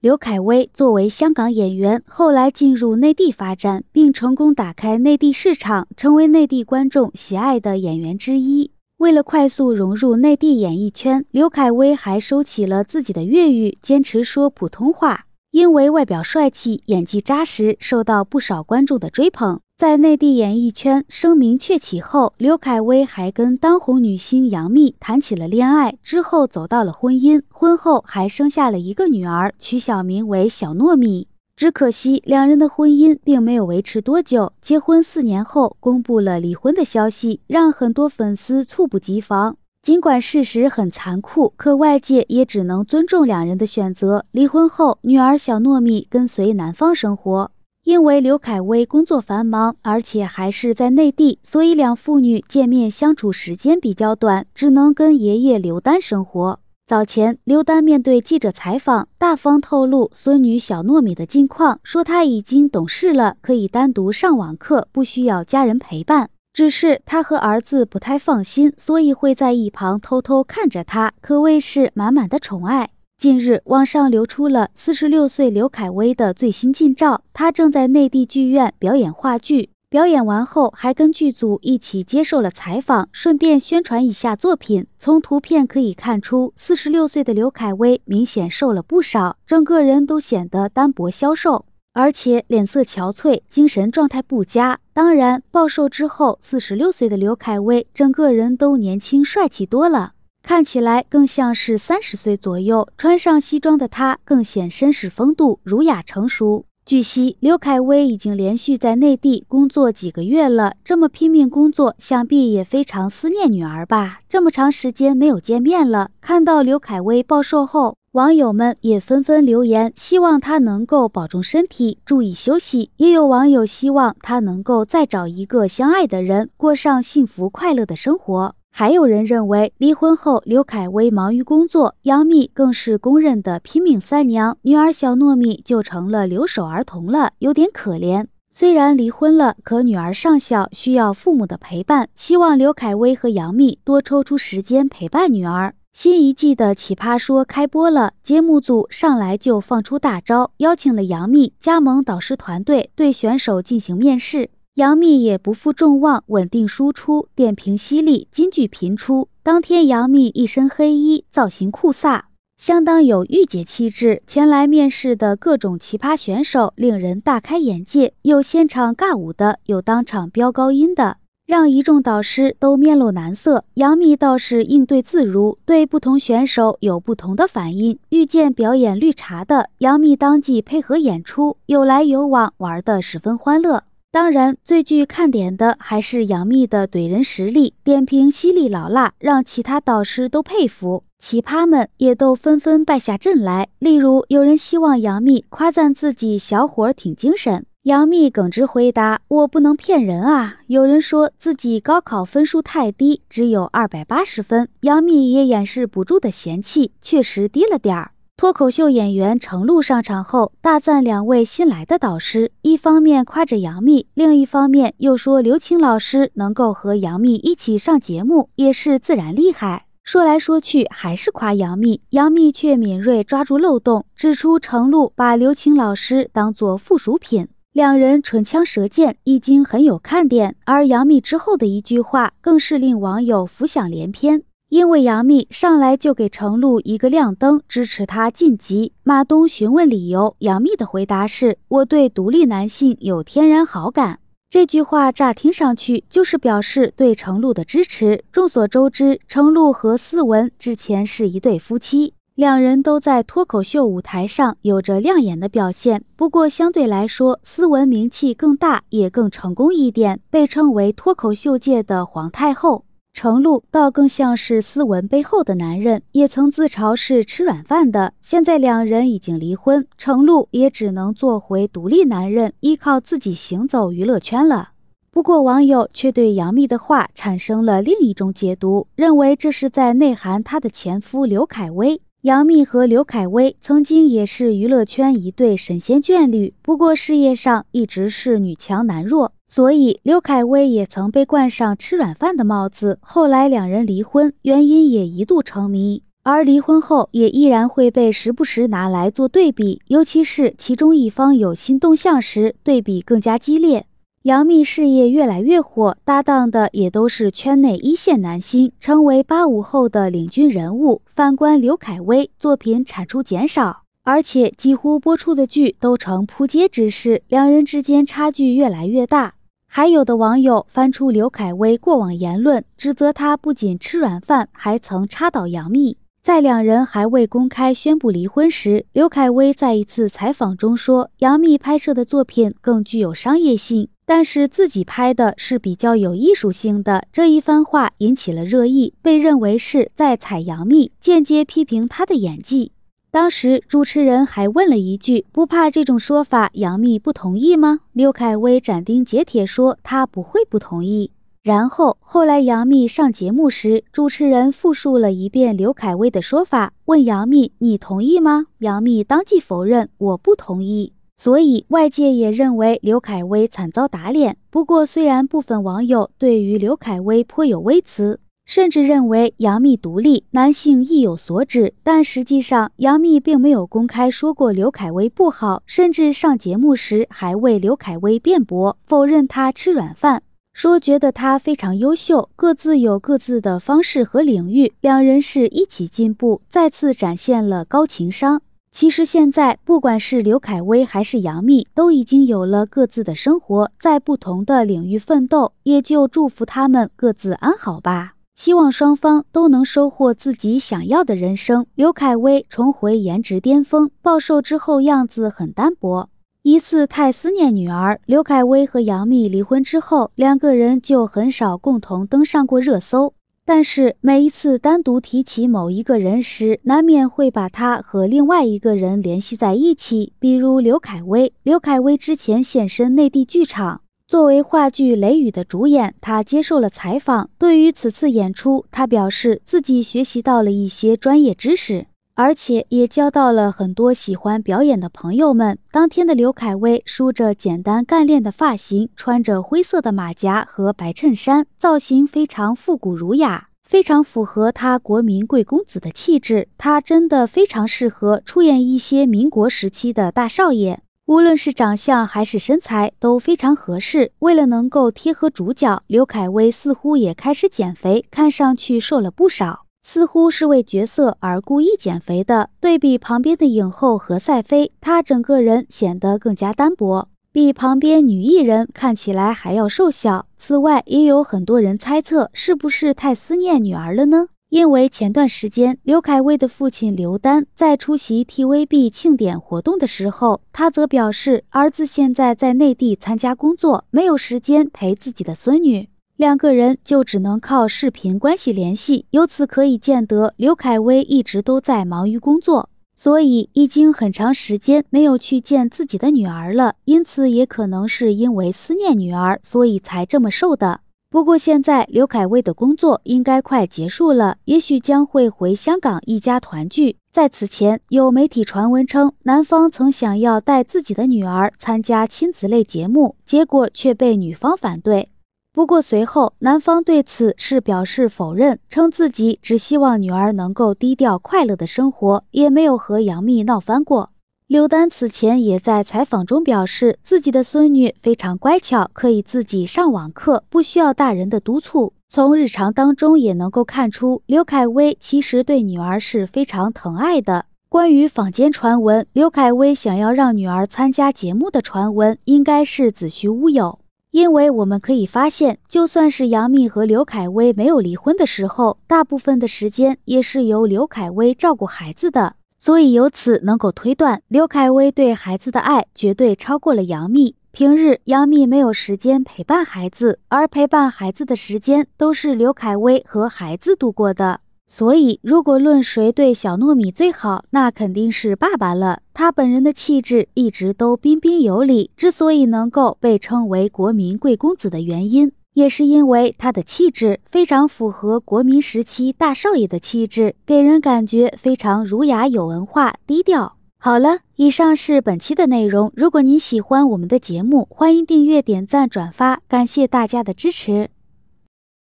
刘恺威作为香港演员，后来进入内地发展，并成功打开内地市场，成为内地观众喜爱的演员之一。为了快速融入内地演艺圈，刘恺威还收起了自己的粤语，坚持说普通话。因为外表帅气、演技扎实，受到不少观众的追捧。在内地演艺圈声名鹊起后，刘恺威还跟当红女星杨幂谈起了恋爱，之后走到了婚姻。婚后还生下了一个女儿，取小名为小糯米。只可惜，两人的婚姻并没有维持多久，结婚四年后公布了离婚的消息，让很多粉丝猝不及防。尽管事实很残酷，可外界也只能尊重两人的选择。离婚后，女儿小糯米跟随男方生活，因为刘恺威工作繁忙，而且还是在内地，所以两父女见面相处时间比较短，只能跟爷爷刘丹生活。早前，刘丹面对记者采访，大方透露孙女小糯米的近况，说她已经懂事了，可以单独上网课，不需要家人陪伴。只是他和儿子不太放心，所以会在一旁偷偷看着他，可谓是满满的宠爱。近日，网上流出了四十六岁刘恺威的最新近照，他正在内地剧院表演话剧，表演完后还跟剧组一起接受了采访，顺便宣传一下作品。从图片可以看出，四十六岁的刘恺威明显瘦了不少，整个人都显得单薄消瘦。而且脸色憔悴，精神状态不佳。当然，暴瘦之后，四十六岁的刘恺威整个人都年轻帅气多了，看起来更像是三十岁左右。穿上西装的他更显绅士风度，儒雅成熟。据悉，刘恺威已经连续在内地工作几个月了，这么拼命工作，想必也非常思念女儿吧？这么长时间没有见面了，看到刘恺威暴瘦后。网友们也纷纷留言，希望他能够保重身体，注意休息。也有网友希望他能够再找一个相爱的人，过上幸福快乐的生活。还有人认为，离婚后刘恺威忙于工作，杨幂更是公认的拼命三娘，女儿小糯米就成了留守儿童了，有点可怜。虽然离婚了，可女儿尚小，需要父母的陪伴，希望刘恺威和杨幂多抽出时间陪伴女儿。新一季的《奇葩说》开播了，节目组上来就放出大招，邀请了杨幂加盟导师团队，对选手进行面试。杨幂也不负众望，稳定输出，点评犀利，金句频出。当天，杨幂一身黑衣，造型酷飒，相当有御姐气质。前来面试的各种奇葩选手令人大开眼界，有现场尬舞的，有当场飙高音的。让一众导师都面露难色，杨幂倒是应对自如，对不同选手有不同的反应。遇见表演绿茶的杨幂，当即配合演出，有来有往，玩的十分欢乐。当然，最具看点的还是杨幂的怼人实力，点评犀利老辣，让其他导师都佩服，奇葩们也都纷纷败下阵来。例如，有人希望杨幂夸赞自己小伙挺精神。杨幂耿直回答：“我不能骗人啊！有人说自己高考分数太低，只有二百八十分。杨幂也掩饰不住的嫌弃，确实低了点儿。”脱口秀演员程璐上场后，大赞两位新来的导师，一方面夸着杨幂，另一方面又说刘青老师能够和杨幂一起上节目，也是自然厉害。说来说去还是夸杨幂，杨幂却敏锐抓住漏洞，指出程璐把刘青老师当做附属品。两人唇枪舌剑，已经很有看点。而杨幂之后的一句话，更是令网友浮想联翩。因为杨幂上来就给程璐一个亮灯，支持她晋级。马东询问理由，杨幂的回答是：“我对独立男性有天然好感。”这句话乍听上去就是表示对程璐的支持。众所周知，程璐和斯文之前是一对夫妻。两人都在脱口秀舞台上有着亮眼的表现，不过相对来说，斯文名气更大，也更成功一点，被称为脱口秀界的“皇太后”。程璐倒更像是斯文背后的男人，也曾自嘲是吃软饭的。现在两人已经离婚，程璐也只能做回独立男人，依靠自己行走娱乐圈了。不过网友却对杨幂的话产生了另一种解读，认为这是在内涵她的前夫刘恺威。杨幂和刘恺威曾经也是娱乐圈一对神仙眷侣，不过事业上一直是女强男弱，所以刘恺威也曾被冠上吃软饭的帽子。后来两人离婚，原因也一度成谜。而离婚后也依然会被时不时拿来做对比，尤其是其中一方有新动向时，对比更加激烈。杨幂事业越来越火，搭档的也都是圈内一线男星，成为八五后的领军人物。反观刘恺威，作品产出减少，而且几乎播出的剧都呈扑街之势，两人之间差距越来越大。还有的网友翻出刘恺威过往言论，指责他不仅吃软饭，还曾插倒杨幂。在两人还未公开宣布离婚时，刘恺威在一次采访中说：“杨幂拍摄的作品更具有商业性。”但是自己拍的是比较有艺术性的，这一番话引起了热议，被认为是在踩杨幂，间接批评她的演技。当时主持人还问了一句：“不怕这种说法，杨幂不同意吗？”刘恺威斩钉截铁说：“他不会不同意。”然后后来杨幂上节目时，主持人复述了一遍刘恺威的说法，问杨幂：“你同意吗？”杨幂当即否认：“我不同意。”所以外界也认为刘恺威惨遭打脸。不过，虽然部分网友对于刘恺威颇有微词，甚至认为杨幂独立，男性意有所指，但实际上杨幂并没有公开说过刘恺威不好，甚至上节目时还为刘恺威辩驳，否认他吃软饭，说觉得他非常优秀，各自有各自的方式和领域，两人是一起进步，再次展现了高情商。其实现在，不管是刘恺威还是杨幂，都已经有了各自的生活，在不同的领域奋斗，也就祝福他们各自安好吧。希望双方都能收获自己想要的人生。刘恺威重回颜值巅峰，暴瘦之后样子很单薄，疑似太思念女儿。刘恺威和杨幂离婚之后，两个人就很少共同登上过热搜。但是每一次单独提起某一个人时，难免会把他和另外一个人联系在一起。比如刘恺威，刘恺威之前现身内地剧场，作为话剧《雷雨》的主演，他接受了采访。对于此次演出，他表示自己学习到了一些专业知识。而且也交到了很多喜欢表演的朋友们。当天的刘恺威梳着简单干练的发型，穿着灰色的马甲和白衬衫，造型非常复古儒雅，非常符合他国民贵公子的气质。他真的非常适合出演一些民国时期的大少爷，无论是长相还是身材都非常合适。为了能够贴合主角，刘恺威似乎也开始减肥，看上去瘦了不少。似乎是为角色而故意减肥的。对比旁边的影后何赛飞，她整个人显得更加单薄，比旁边女艺人看起来还要瘦小。此外，也有很多人猜测，是不是太思念女儿了呢？因为前段时间，刘恺威的父亲刘丹在出席 TVB 庆典活动的时候，他则表示，儿子现在在内地参加工作，没有时间陪自己的孙女。两个人就只能靠视频关系联系，由此可以见得刘恺威一直都在忙于工作，所以已经很长时间没有去见自己的女儿了。因此，也可能是因为思念女儿，所以才这么瘦的。不过，现在刘恺威的工作应该快结束了，也许将会回香港一家团聚。在此前，有媒体传闻称，男方曾想要带自己的女儿参加亲子类节目，结果却被女方反对。不过随后，男方对此是表示否认，称自己只希望女儿能够低调快乐的生活，也没有和杨幂闹翻过。刘丹此前也在采访中表示，自己的孙女非常乖巧，可以自己上网课，不需要大人的督促。从日常当中也能够看出，刘恺威其实对女儿是非常疼爱的。关于坊间传闻，刘恺威想要让女儿参加节目的传闻，应该是子虚乌有。因为我们可以发现，就算是杨幂和刘恺威没有离婚的时候，大部分的时间也是由刘恺威照顾孩子的，所以由此能够推断，刘恺威对孩子的爱绝对超过了杨幂。平日杨幂没有时间陪伴孩子，而陪伴孩子的时间都是刘恺威和孩子度过的。所以，如果论谁对小糯米最好，那肯定是爸爸了。他本人的气质一直都彬彬有礼，之所以能够被称为国民贵公子的原因，也是因为他的气质非常符合国民时期大少爷的气质，给人感觉非常儒雅有文化、低调。好了，以上是本期的内容。如果您喜欢我们的节目，欢迎订阅、点赞、转发，感谢大家的支持。